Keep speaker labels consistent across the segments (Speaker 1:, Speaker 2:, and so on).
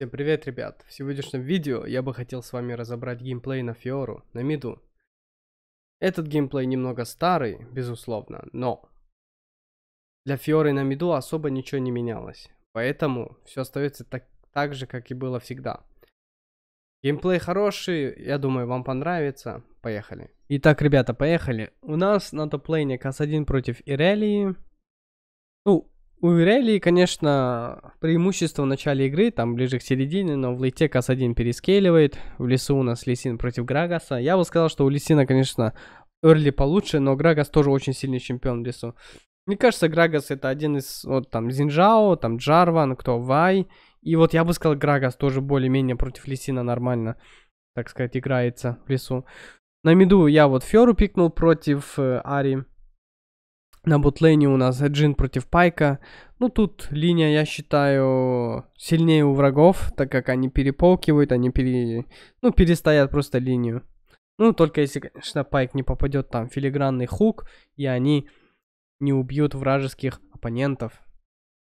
Speaker 1: Всем привет, ребят! В сегодняшнем видео я бы хотел с вами разобрать геймплей на Фиору, на миду. Этот геймплей немного старый, безусловно, но для Фиоры на миду особо ничего не менялось, поэтому все остается так, так же, как и было всегда. Геймплей хороший, я думаю, вам понравится. Поехали. Итак, ребята, поехали. У нас на топлейне Кас-1 против Ирелии. Ну, у Ирелии, конечно, преимущество в начале игры, там ближе к середине, но в лейте Кас-1 перескейливает. в лесу у нас Лисин против Грагаса. Я бы сказал, что у Лисина, конечно, Эрли получше, но Грагас тоже очень сильный чемпион в лесу. Мне кажется, Грагас это один из, вот там, Зинжао, там, Джарван, кто, Вай. И вот я бы сказал, Грагас тоже более-менее против Лисина нормально, так сказать, играется в лесу. На миду я вот Феру пикнул против э, Ари. На ботлейне у нас джин против Пайка. Ну, тут линия, я считаю, сильнее у врагов, так как они переполкивают, они пере... ну, перестоят просто линию. Ну, только если, конечно, Пайк не попадет там филигранный хук, и они не убьют вражеских оппонентов.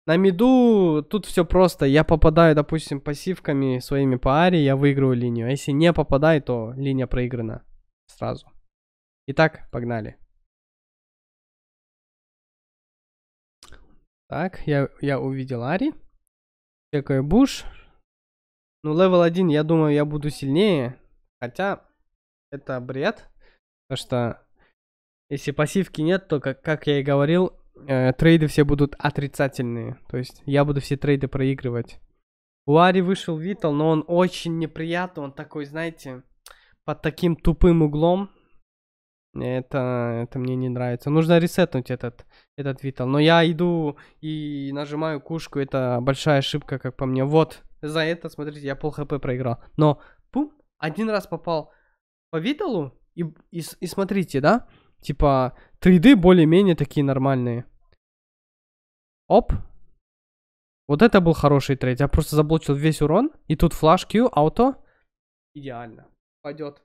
Speaker 1: На миду тут все просто. Я попадаю, допустим, пассивками своими по аре, я выигрываю линию. А если не попадаю, то линия проиграна сразу. Итак, погнали. Так, я, я увидел Ари. Чекаю Буш. Ну, левел 1, я думаю, я буду сильнее. Хотя, это бред. Потому что, если пассивки нет, то, как, как я и говорил, э, трейды все будут отрицательные. То есть, я буду все трейды проигрывать. У Ари вышел Витал, но он очень неприятный. Он такой, знаете, под таким тупым углом. Это, это мне не нравится. Нужно ресетнуть этот, этот витал. Но я иду и нажимаю кушку. Это большая ошибка, как по мне. Вот, за это, смотрите, я пол хп проиграл. Но, пум, один раз попал по виталу. И, и, и смотрите, да? Типа, 3D более-менее такие нормальные. Оп. Вот это был хороший трейд. Я просто заблочил весь урон. И тут флаж Q, ауто. Идеально. Пойдет.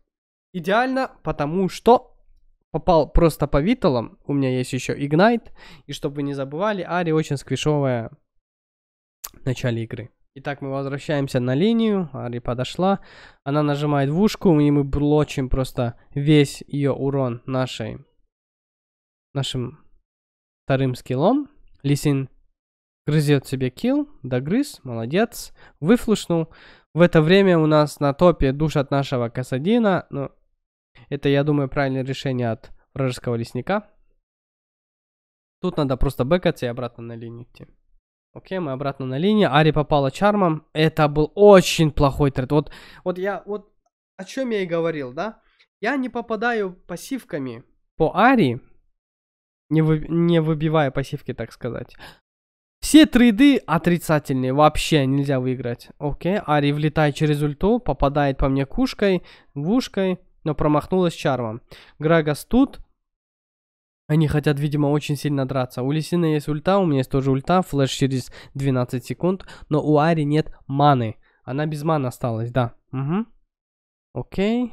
Speaker 1: Идеально, потому что попал просто по виталам. У меня есть еще Ignite. И чтобы вы не забывали, Ари очень сквишовая в начале игры. Итак, мы возвращаемся на линию. Ари подошла. Она нажимает в ушку, и мы блочим просто весь ее урон нашей, нашим вторым скиллом. Лисин грызет себе килл, догрыз, молодец, выфлушнул. В это время у нас на топе душат нашего Касадина, ну, это, я думаю, правильное решение от вражеского лесника. Тут надо просто бэкаться и обратно на линию идти. Окей, мы обратно на линии. Ари попала чармом. Это был очень плохой тред. Вот, вот я, вот о чем я и говорил, да? Я не попадаю пассивками по Ари, не, вы, не выбивая пассивки, так сказать. Все трейды отрицательные, вообще нельзя выиграть. Окей, Ари влетает через ульту, попадает по мне кушкой, вушкой но промахнулась чармом. Грагас тут. Они хотят, видимо, очень сильно драться. У Лисины есть ульта, у меня есть тоже ульта, флеш через 12 секунд, но у Ари нет маны. Она без маны осталась, да. Угу. Окей.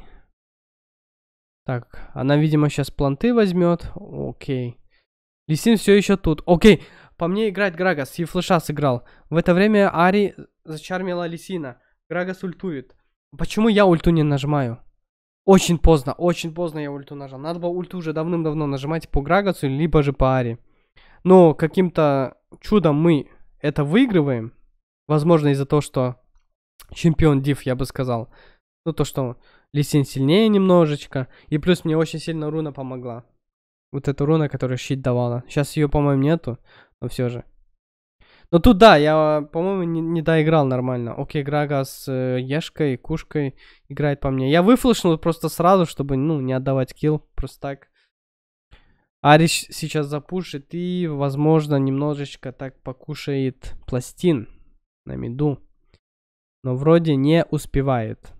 Speaker 1: Так, она, видимо, сейчас планты возьмет. Окей. Лисин все еще тут. Окей, по мне играет Грагас, и флеша сыграл. В это время Ари зачармила Лисина. Грагас ультует. Почему я ульту не нажимаю? Очень поздно, очень поздно я ульту нажал. Надо было ульту уже давным-давно нажимать по грагацу, либо же по Аре. Но каким-то чудом мы это выигрываем. Возможно, из-за того, что чемпион Див, я бы сказал. Ну, то, что Лисин сильнее немножечко. И плюс мне очень сильно руна помогла. Вот эта руна, которая щит давала. Сейчас ее, по-моему, нету, но все же. Но ну, тут да, я, по-моему, не, не доиграл нормально. Окей, Грага с э, Ешкой, Кушкой играет по мне. Я выфлешнул просто сразу, чтобы, ну, не отдавать килл. Просто так. Ариш сейчас запушит и, возможно, немножечко так покушает пластин на миду. Но вроде не успевает.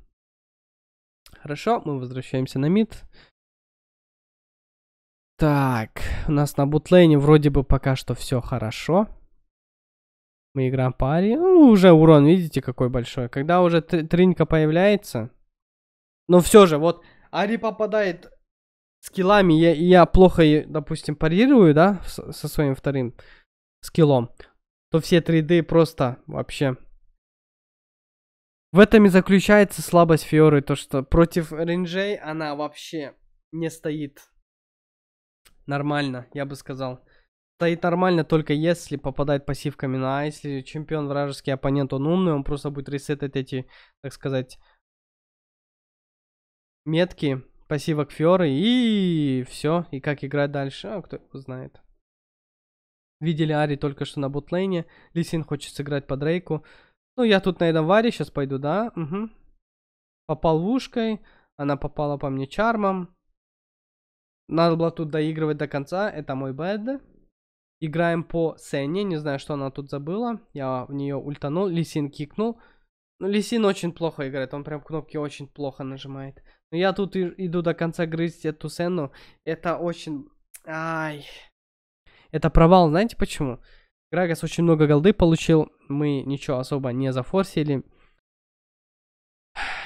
Speaker 1: Хорошо, мы возвращаемся на мид. Так, у нас на бутлейне вроде бы пока что все хорошо. Мы играем пари. Ну, уже урон, видите, какой большой. Когда уже тр появляется. Но все же, вот Ари попадает скиллами, я, я плохо, допустим, парирую, да, со своим вторым скиллом, то все 3D просто вообще... В этом и заключается слабость Фиоры, то что против Ренджей она вообще не стоит нормально, я бы сказал стоит нормально, только если попадает пассивками на ну, А. Если чемпион вражеский оппонент, он умный, он просто будет ресетать эти, так сказать, метки, пассивок Фиоры и все. И как играть дальше, а кто его знает. Видели Ари только что на бутлейне. Лисин хочет сыграть по Дрейку. Ну, я тут, на этом варе сейчас пойду, да? Угу. Попал в ушкой. Она попала по мне чармом. Надо было тут доигрывать до конца. Это мой бэд. Играем по Сенне. Не знаю, что она тут забыла. Я в нее ультанул. Лисин кикнул. Ну, Лисин очень плохо играет. Он прям кнопки очень плохо нажимает. Но я тут и, иду до конца грызть эту Сенну. Это очень... Ай. Это провал. Знаете почему? Грагас очень много голды получил. Мы ничего особо не зафорсили.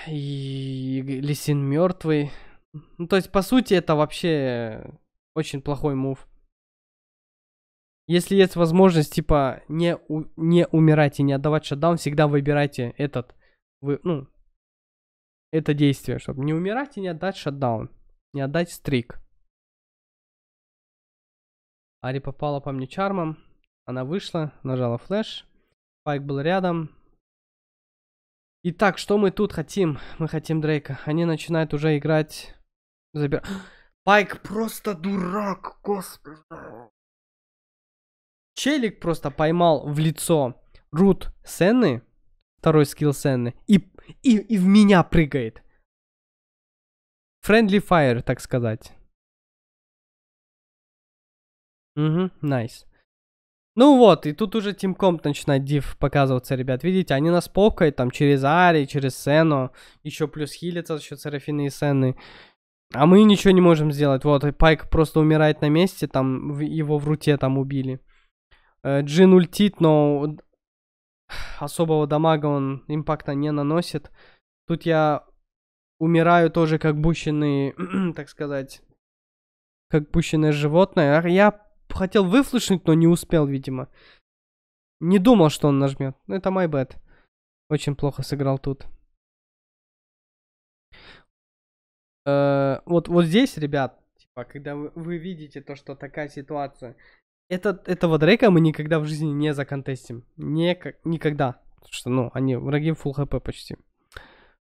Speaker 1: И Лисин мертвый. Ну, то есть, по сути, это вообще очень плохой мув. Если есть возможность, типа, не, у, не умирать и не отдавать шатдаун, всегда выбирайте этот, вы, ну, это действие, чтобы не умирать и не отдать шатдаун, не отдать
Speaker 2: стрик. Ари попала по мне чармом,
Speaker 1: она вышла, нажала флеш, Пайк был рядом. Итак, что мы тут хотим? Мы хотим Дрейка. Они начинают уже играть... Забир... Пайк просто дурак, господи. Челик просто поймал в лицо рут Сенны, второй скилл Сенны, и, и, и в меня прыгает. Friendly fire, так сказать. Угу, найс. Nice. Ну вот, и тут уже Team Comp начинает див показываться, ребят. Видите, они нас покают там через Ари, через Сену. Еще плюс хилится за счет Серафины и Сены. А мы ничего не можем сделать. Вот, Пайк просто умирает на месте, там его в руте там убили. Э, джин ультит, но особого дамага он импакта не наносит. Тут я умираю тоже как бущенный, так сказать, как пущенное животное. Я хотел выфлышнуть, но не успел, видимо. Не думал, что он нажмет. Ну, это my bad. Очень плохо сыграл тут. Э -э вот, вот здесь, ребят, типа, когда вы, вы видите то, что такая ситуация, этот, этого Дрейка мы никогда в жизни не законтестим. Не, никогда. Потому что, ну, они враги full хп почти.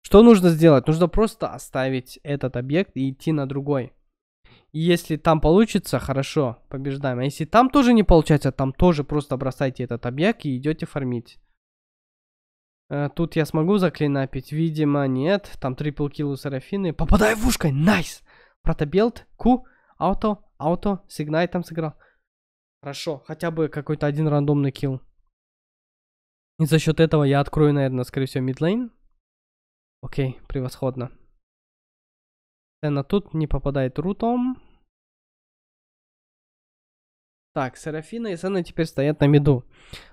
Speaker 1: Что нужно сделать? Нужно просто оставить этот объект и идти на другой. И если там получится, хорошо, побеждаем. А если там тоже не получается, там тоже просто бросайте этот объект и идете фармить. Э, тут я смогу заклинапить? Видимо, нет. Там трипл килл у Серафины. Попадаю в ушко, найс! Протобелт, Ку, ауто, ауто, сигнай там сыграл. Хорошо, хотя бы какой-то один рандомный килл. И за счет этого я открою, наверное, скорее всего, мидлейн. Окей, превосходно. Сцена тут не попадает
Speaker 2: рутом.
Speaker 1: Так, Серафина и Сена теперь стоят на миду.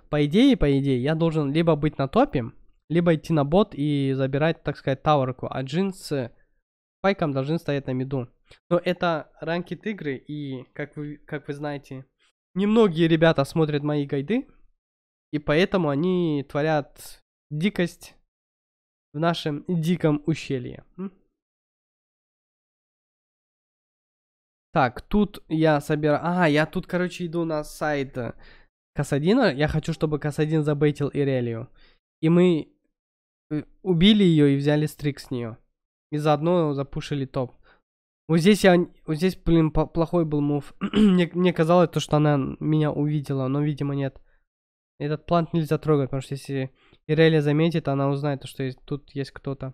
Speaker 1: По идее, по идее, я должен либо быть на топе, либо идти на бот и забирать, так сказать, таверку, А Джин с Пайком должны стоять на миду. Но это ранки игры, и, как вы, как вы знаете, немногие ребята смотрят мои гайды, и поэтому они творят дикость в нашем диком ущелье. Так, тут я собираю... А, я тут, короче, иду на сайт э, Касадина. Я хочу, чтобы Касадин забейтил Ирелию. И мы э, убили ее и взяли стрик с нее. И заодно запушили топ. Вот здесь я, вот здесь, блин, плохой был мув. мне, мне казалось, то, что она меня увидела, но, видимо, нет. Этот план нельзя трогать, потому что если Ирелия заметит, она узнает, что есть, тут есть кто-то.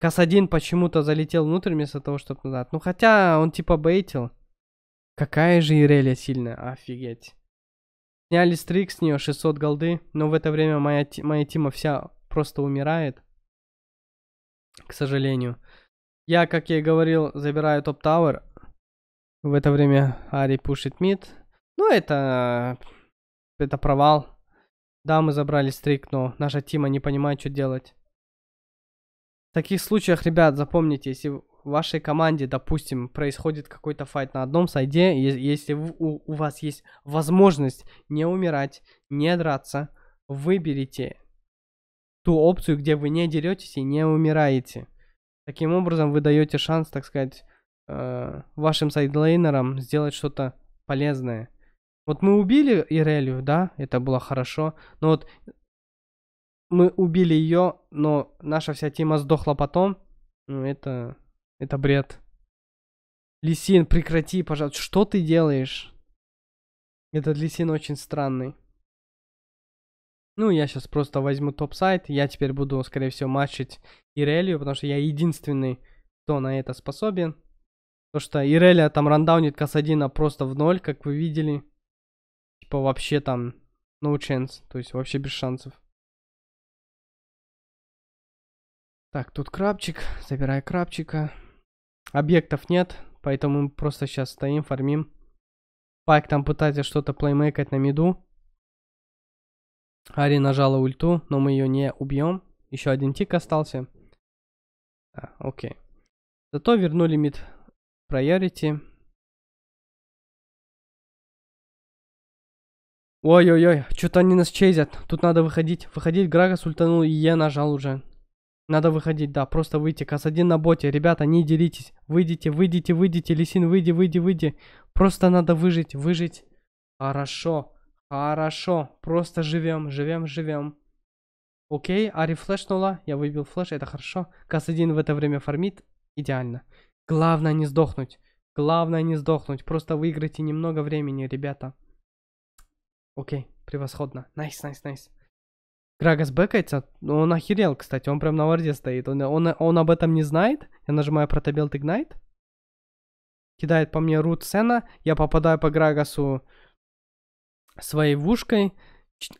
Speaker 1: Кас-1 почему-то залетел внутрь вместо того, чтобы назад. Ну, хотя он типа бейтил. Какая же Ирелия сильная, офигеть. Сняли стрик с нее 600 голды, но в это время моя, моя тима вся просто умирает. К сожалению. Я, как я и говорил, забираю топ тауэр. В это время Ари пушит мид. Ну, это... Это провал. Да, мы забрали стрик, но наша тима не понимает, что делать. В таких случаях, ребят, запомните, если в вашей команде, допустим, происходит какой-то файт на одном сайде, если у, у вас есть возможность не умирать, не драться, выберите ту опцию, где вы не деретесь и не умираете. Таким образом, вы даете шанс, так сказать, э, вашим сайдлейнерам сделать что-то полезное. Вот мы убили Ирелию, да, это было хорошо, но вот мы убили ее, но наша вся тема сдохла потом. Ну, это... это бред. Лисин, прекрати, пожалуйста. Что ты делаешь? Этот лисин очень странный. Ну, я сейчас просто возьму топ-сайт, я теперь буду, скорее всего, матчить Ирелию, потому что я единственный, кто на это способен. То, что Ирелия там рандаунит Касадина просто в ноль, как вы видели. Типа вообще там no chance, то есть вообще без шансов. Так, тут крабчик, забирай крабчика. Объектов нет, поэтому мы просто сейчас стоим, фармим. Пайк там пытается что-то плеймейкать на миду. Ари нажала ульту, но мы ее не убьем. Еще один тик остался. А, окей. Зато вернули мид priority.
Speaker 2: Ой-ой-ой,
Speaker 1: что-то они нас чейзят. Тут надо выходить. Выходить, Грагас ультанул, и я нажал уже. Надо выходить, да, просто выйти. Кас-1 на боте. Ребята, не делитесь. Выйдите, выйдите, выйдите. Лисин, выйди, выйди, выйди. Просто надо выжить, выжить. Хорошо. Хорошо, просто живем, живем, живем. Окей, Ари флешнула, я выбил флеш, это хорошо. Кас-1 в это время фармит, идеально. Главное не сдохнуть, главное не сдохнуть, просто выиграйте немного времени, ребята. Окей, превосходно, найс, найс, найс. Крагас бэкается, ну, он охерел, кстати, он прям на варде стоит, он, он, он об этом не знает. Я нажимаю протобелт игнайт, кидает по мне рут сена, я попадаю по Грагасу своей вушкой,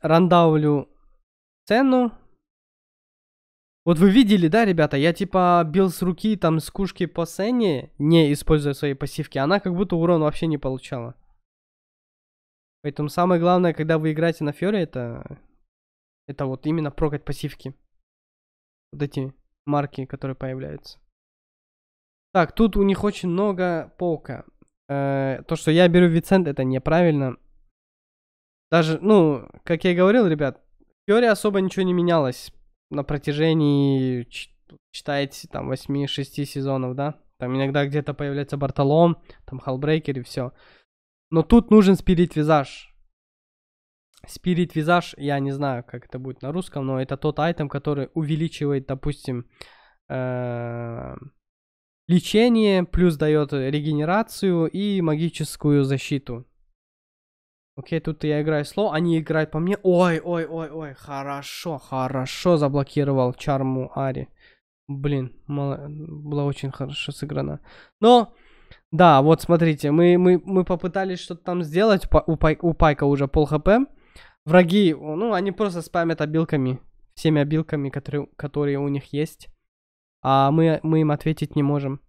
Speaker 1: рандавлю цену Вот вы видели, да, ребята, я типа бил с руки там с кушки по сцене, не используя свои пассивки, она как будто урон вообще не получала. Поэтому самое главное, когда вы играете на Фьоре, это, это вот именно прокать пассивки. Вот эти марки, которые появляются. Так, тут у них очень много полка. Э, то, что я беру Вицент, это неправильно. Даже, ну, как я и говорил, ребят, в теории особо ничего не менялось на протяжении, считайте, там, 8-6 сезонов, да? Там иногда где-то появляется Бартолом, там Халбрейкер и все. Но тут нужен спирит-визаж. Спирит-визаж, я не знаю, как это будет на русском, но это тот айтем, который увеличивает, допустим, э, лечение, плюс дает регенерацию и магическую защиту. Окей, тут я играю слово, они играют по мне. Ой, ой, ой, ой, хорошо, хорошо заблокировал чарму Ари. Блин, мало, было очень хорошо сыграно. Но, да, вот смотрите, мы, мы, мы попытались что-то там сделать, у, пай, у Пайка уже пол хп. Враги, ну, они просто спамят обилками, всеми обилками, которые, которые у них есть. А мы, мы им ответить не можем.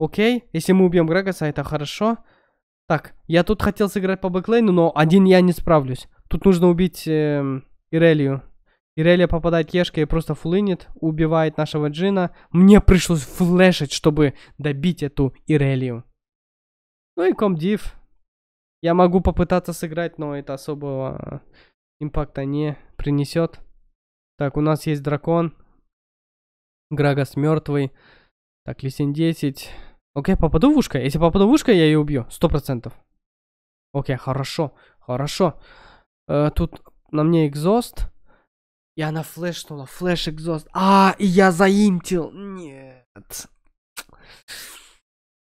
Speaker 1: Окей, если мы убьем Грегаса, это хорошо. Хорошо. Так, я тут хотел сыграть по бэклейну, но один я не справлюсь. Тут нужно убить э, Ирелию. Ирелия попадает кешкой и просто флынет, убивает нашего джина. Мне пришлось флешить, чтобы добить эту Ирелию. Ну и комдив. Я могу попытаться сыграть, но это особого э, импакта не принесет. Так, у нас есть дракон. Грагас мертвый. Так, лисин 10. Окей, okay, попаду в ушко. Если попаду в ушко, я ее убью. Сто процентов. Окей, хорошо. Хорошо. Э, тут на мне экзост. И она флешнула. Флэш экзост. А, и я заимтил. Нет.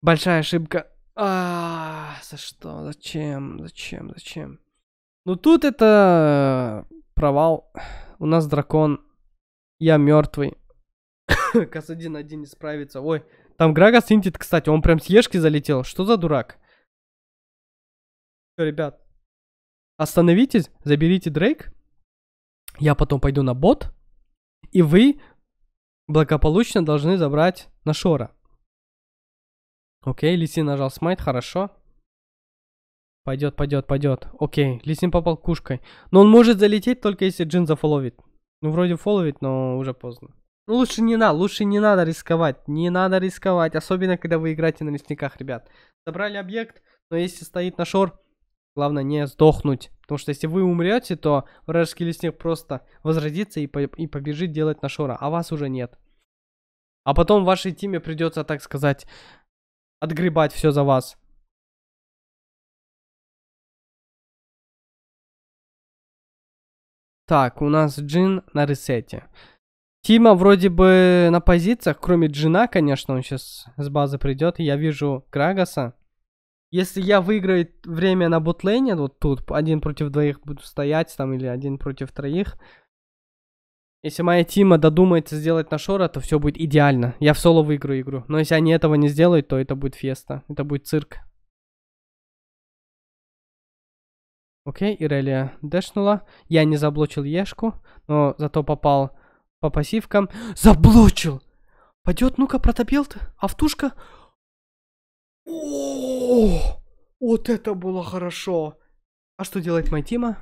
Speaker 1: Большая ошибка. А, за что? Зачем? Зачем? Зачем? Ну тут это э, провал. У нас дракон. Я мертвый. один, один не справится. Ой, там Грага синтит, кстати. Он прям с Ешки залетел. Что за дурак? Все, ребят. Остановитесь, заберите Дрейк. Я потом пойду на бот. И вы благополучно должны забрать Нашора. Окей, Лисин нажал смайт, хорошо. Пойдет, пойдет, пойдет. Окей, Лисин попал кушкой. Но он может залететь только если Джин зафоловит. Ну, вроде фоловит, но уже поздно. Ну лучше не надо, лучше не надо рисковать. Не надо рисковать, особенно когда вы играете на лесниках, ребят. Забрали объект, но если стоит на шор, главное не сдохнуть. Потому что если вы умрете, то вражеский лесник просто возродится и, по и побежит делать на шора, а вас уже нет. А потом вашей тиме придется, так сказать, отгребать все за вас. Так, у нас джин на ресете. Тима вроде бы на позициях, кроме Джина, конечно, он сейчас с базы придет. Я вижу Крагаса. Если я выиграю время на бутлейне, вот тут один против двоих буду стоять, там, или один против троих, если моя Тима додумается сделать на Шора, то все будет идеально. Я в соло выиграю игру. Но если они этого не сделают, то это будет феста. Это будет цирк. Окей, Ирелия дэшнула. Я не заблочил Ешку, но зато попал по пассивкам. Заблочил! Пойдет, ну-ка, протопел-то, автушка. О, вот это было хорошо. А что делает мой Тима?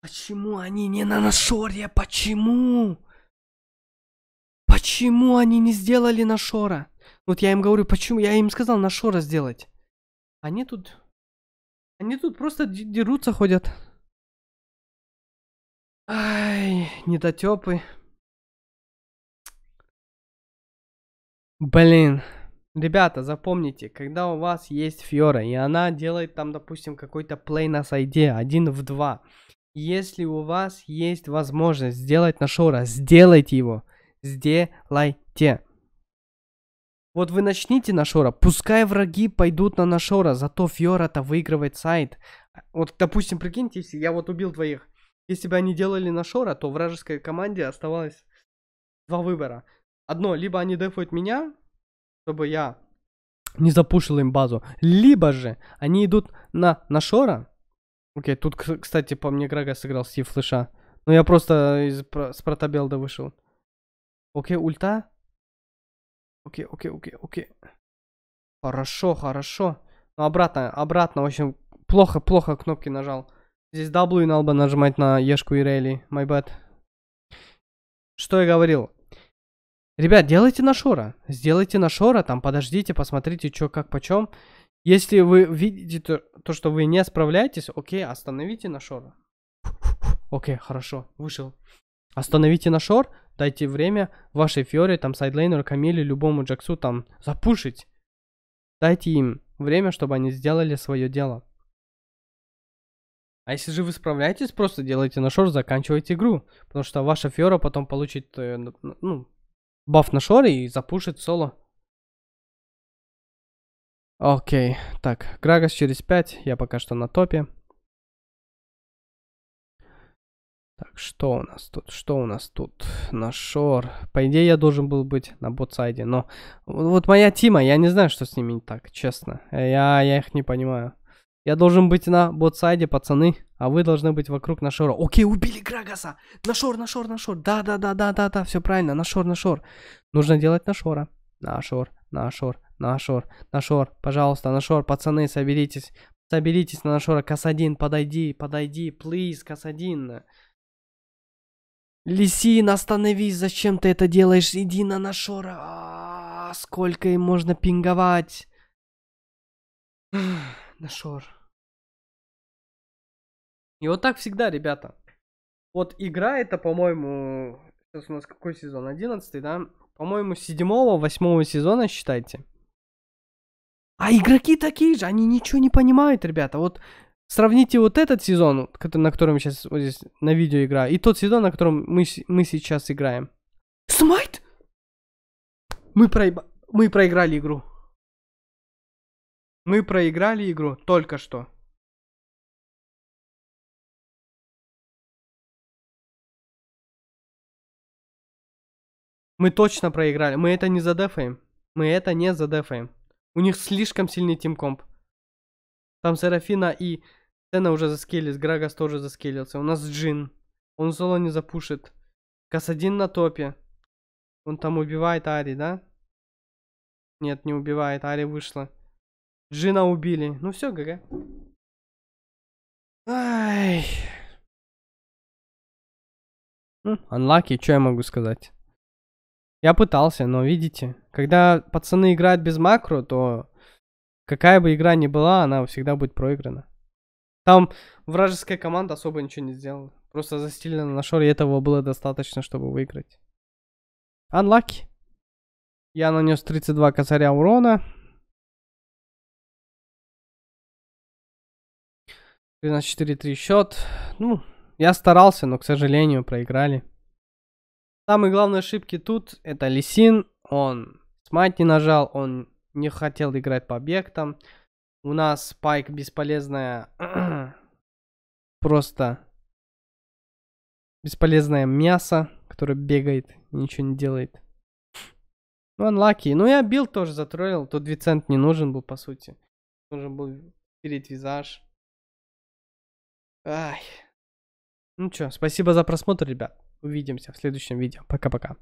Speaker 2: Почему они не на нашоре?
Speaker 1: Почему? Почему они не сделали нашора? Вот я им говорю, почему? Я им сказал нашора сделать. Они тут...
Speaker 2: Они тут просто дерутся, ходят. Ай,
Speaker 1: недотепы. Блин. Ребята, запомните, когда у вас есть Фьора, и она делает там, допустим, какой-то плей на сайде один в два, если у вас есть возможность сделать нашора, сделайте его. Сделайте. Вот вы начните нашора, пускай враги пойдут на нашора, зато Фьора-то выигрывает сайт. Вот, допустим, прикиньте, если я вот убил двоих, если бы они делали на Шора, то вражеской команде оставалось два выбора. Одно, либо они дефуют меня, чтобы я не запушил им базу. Либо же они идут на, на Шора. Окей, тут, кстати, по мне Грага сыграл Стив Флэша. Но ну, я просто из, с Протобелда вышел. Окей, ульта. Окей, окей, окей, окей. Хорошо, хорошо. Но ну, обратно, обратно, в общем, плохо, плохо кнопки нажал. Здесь W надо нажимать на Ешку и Рейли. My bad. Что я говорил? Ребят, делайте на Шора. Сделайте на Шора, там подождите, посмотрите, что как почем. Если вы видите то, то, что вы не справляетесь, окей, остановите на Шора. Окей, хорошо, вышел. Остановите на Шор, дайте время вашей Фьоре, там, Сайдлейнеру, Камиле, любому Джексу, там, запушить. Дайте им время, чтобы они сделали свое дело. А если же вы справляетесь, просто делайте на шор, заканчивайте игру. Потому что ваша Фиора потом получит э, ну, баф на шор и запушит соло. Окей, так, Грагас через 5, я пока что на топе. Так, что у нас тут? Что у нас тут? На шор. По идее, я должен был быть на ботсайде, но... Вот моя Тима, я не знаю, что с ними не так, честно. Я, я их не понимаю. Я должен быть на ботсайде, пацаны, а вы должны быть вокруг на шору. Окей, убили Крагаса! На шор, на шор, на шор. Да-да-да-да-да-да, все правильно, на шор, на шор. Нужно делать на шора. На шор, на шор, на шор, на шор. Пожалуйста, на шор, пацаны, соберитесь. Соберитесь на нашора. Касадин, подойди, подойди, please, Касадин. Лисин, остановись, зачем ты это делаешь? Иди на нашора. А -а -а, сколько им можно пинговать? Нашор. И вот так всегда, ребята. Вот игра это, по-моему, сейчас у нас какой сезон? одиннадцатый, да? По-моему, седьмого восьмого сезона, считайте. А игроки такие же, они ничего не понимают, ребята. Вот сравните вот этот сезон, на котором сейчас вот здесь на видео игра, и тот сезон, на котором мы, мы сейчас играем. Смайт? Мы, проеб... мы проиграли игру. Мы проиграли игру только что. Мы точно проиграли. Мы это не задефаем. Мы это не задефаем. У них слишком сильный тимкомп. Там Серафина и Сена уже заскелились, Грагас тоже заскелился. У нас Джин. Он соло не запушит. Касадин на топе. Он там убивает Ари, да? Нет, не убивает. Ари вышла. Джина убили. Ну все, ГГ.
Speaker 2: Ай.
Speaker 1: Ну, unlucky, что я могу сказать? Я пытался, но видите, когда пацаны играют без макро, то какая бы игра ни была, она всегда будет проиграна. Там вражеская команда особо ничего не сделала. Просто застелена на шоре, и этого было достаточно, чтобы выиграть. Unlucky. Я нанес 32
Speaker 2: косаря урона.
Speaker 1: 13 3 счет. Ну, я старался, но, к сожалению, проиграли. Самые главные ошибки тут это Лисин. Он Смайт не нажал, он не хотел играть по объектам. У нас Пайк бесполезная... Просто бесполезное мясо, которое бегает и ничего не делает. Ну, анлаки. Ну, я бил тоже затроллил. Тут Вицент не нужен был, по сути. Нужен был перед визаж. Ай. Ну чё, спасибо за просмотр, ребят.
Speaker 2: Увидимся в следующем видео. Пока-пока.